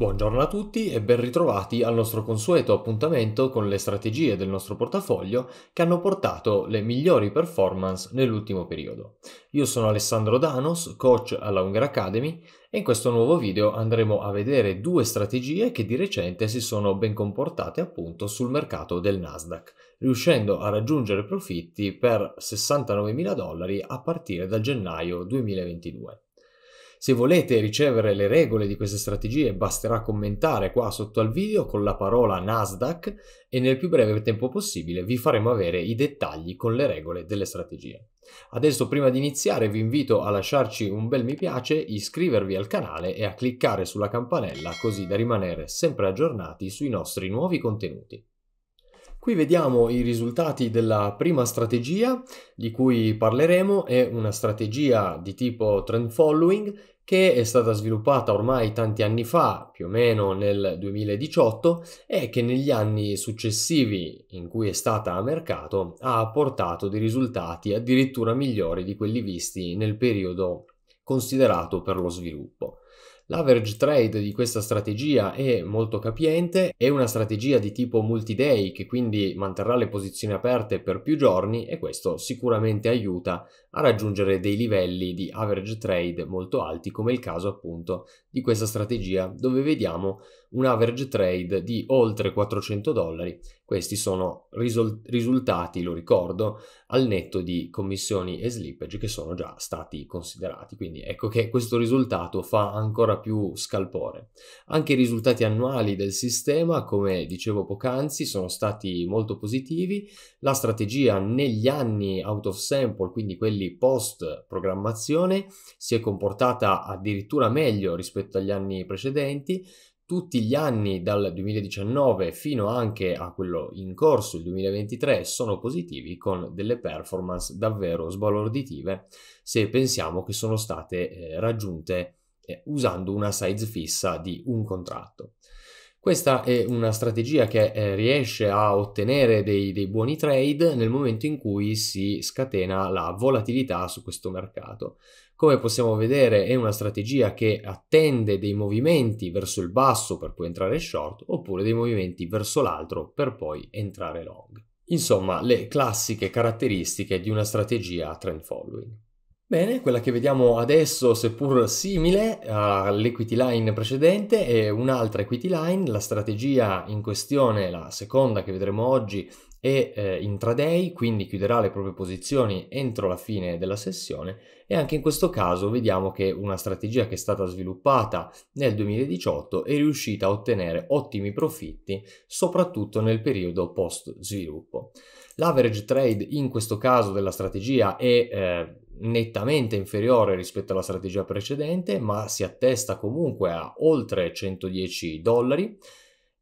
Buongiorno a tutti e ben ritrovati al nostro consueto appuntamento con le strategie del nostro portafoglio che hanno portato le migliori performance nell'ultimo periodo. Io sono Alessandro Danos, coach alla Unger Academy e in questo nuovo video andremo a vedere due strategie che di recente si sono ben comportate appunto sul mercato del Nasdaq, riuscendo a raggiungere profitti per 69.000 dollari a partire da gennaio 2022. Se volete ricevere le regole di queste strategie basterà commentare qua sotto al video con la parola Nasdaq e nel più breve tempo possibile vi faremo avere i dettagli con le regole delle strategie. Adesso prima di iniziare vi invito a lasciarci un bel mi piace, iscrivervi al canale e a cliccare sulla campanella così da rimanere sempre aggiornati sui nostri nuovi contenuti. Qui vediamo i risultati della prima strategia di cui parleremo, è una strategia di tipo trend following che è stata sviluppata ormai tanti anni fa, più o meno nel 2018, e che negli anni successivi in cui è stata a mercato ha portato dei risultati addirittura migliori di quelli visti nel periodo considerato per lo sviluppo. L'average trade di questa strategia è molto capiente, è una strategia di tipo multi-day che quindi manterrà le posizioni aperte per più giorni e questo sicuramente aiuta a raggiungere dei livelli di average trade molto alti come il caso appunto di questa strategia dove vediamo un average trade di oltre 400 dollari. Questi sono risultati, lo ricordo, al netto di commissioni e slippage che sono già stati considerati. Quindi ecco che questo risultato fa ancora più scalpore. Anche i risultati annuali del sistema, come dicevo poc'anzi, sono stati molto positivi. La strategia negli anni out of sample, quindi quelli post programmazione, si è comportata addirittura meglio rispetto agli anni precedenti tutti gli anni dal 2019 fino anche a quello in corso, il 2023, sono positivi con delle performance davvero sbalorditive se pensiamo che sono state eh, raggiunte eh, usando una size fissa di un contratto. Questa è una strategia che eh, riesce a ottenere dei, dei, buoni trade nel momento in cui si scatena la volatilità su questo mercato. Come possiamo vedere è una strategia che attende dei movimenti verso il basso per poi entrare short oppure dei movimenti verso l'altro per poi entrare long. Insomma, le classiche caratteristiche di una strategia trend following. Bene, quella che vediamo adesso, seppur simile all'equity line precedente, è un'altra equity line. La strategia in questione, la seconda che vedremo oggi, è eh, intraday, quindi chiuderà le proprie posizioni entro la fine della sessione e anche in questo caso vediamo che una strategia che è stata sviluppata nel 2018 è riuscita a ottenere ottimi profitti, soprattutto nel periodo post sviluppo. L'average trade in questo caso della strategia è eh, nettamente inferiore rispetto alla strategia precedente, ma si attesta comunque a oltre 110 dollari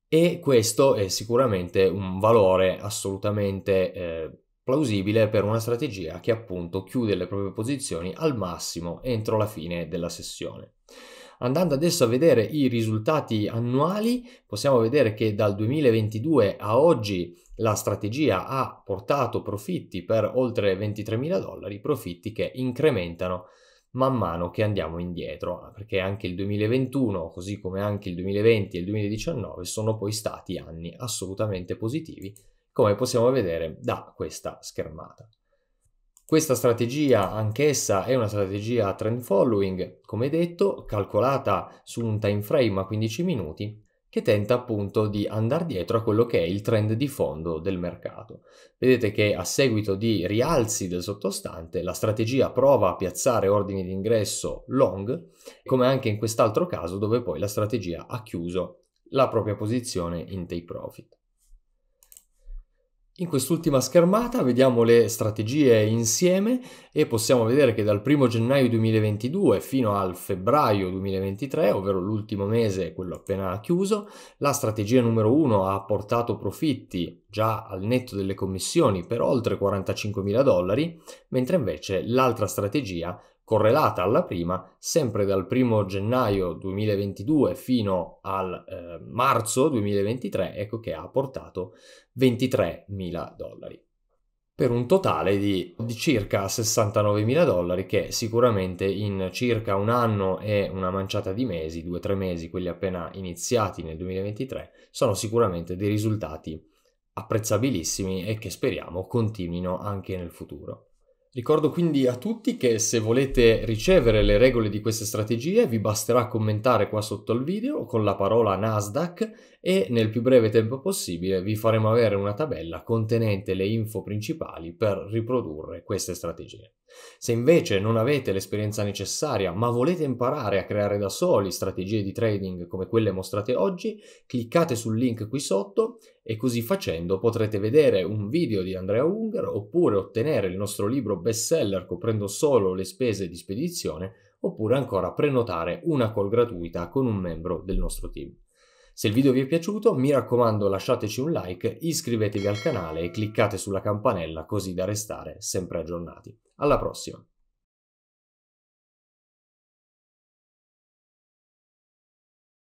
e questo è sicuramente un valore assolutamente eh, plausibile per una strategia che appunto chiude le proprie posizioni al massimo entro la fine della sessione. Andando adesso a vedere i risultati annuali, possiamo vedere che dal 2022 a oggi la strategia ha portato profitti per oltre 23.000 dollari, profitti che incrementano man mano che andiamo indietro, ah, perché anche il 2021, così come anche il 2020 e il 2019, sono poi stati anni assolutamente positivi, come possiamo vedere da questa schermata. Questa strategia anch'essa è una strategia trend following, come detto, calcolata su un time frame a 15 minuti che tenta appunto di andare dietro a quello che è il trend di fondo del mercato. Vedete che a seguito di rialzi del sottostante la strategia prova a piazzare ordini di ingresso long, come anche in quest'altro caso dove poi la strategia ha chiuso la propria posizione in take profit. In quest'ultima schermata vediamo le strategie insieme e possiamo vedere che dal 1 gennaio 2022 fino al febbraio 2023, ovvero l'ultimo mese, quello appena chiuso, la strategia numero 1 ha portato profitti già al netto delle commissioni per oltre 45 mila dollari, mentre invece l'altra strategia correlata alla prima, sempre dal 1 gennaio 2022 fino al eh, marzo 2023, ecco che ha portato 23.000 dollari per un totale di, di circa 69.000 dollari che sicuramente in circa un anno e una manciata di mesi, due o tre mesi, quelli appena iniziati nel 2023, sono sicuramente dei risultati apprezzabilissimi e che speriamo continuino anche nel futuro. Ricordo quindi a tutti che se volete ricevere le regole di queste strategie vi basterà commentare qua sotto al video con la parola Nasdaq e nel più breve tempo possibile vi faremo avere una tabella contenente le info principali per riprodurre queste strategie. Se invece non avete l'esperienza necessaria ma volete imparare a creare da soli strategie di trading come quelle mostrate oggi, cliccate sul link qui sotto e così facendo potrete vedere un video di Andrea Unger oppure ottenere il nostro libro bestseller coprendo solo le spese di spedizione oppure ancora prenotare una call gratuita con un membro del nostro team. Se il video vi è piaciuto mi raccomando lasciateci un like, iscrivetevi al canale e cliccate sulla campanella così da restare sempre aggiornati. Alla prossima!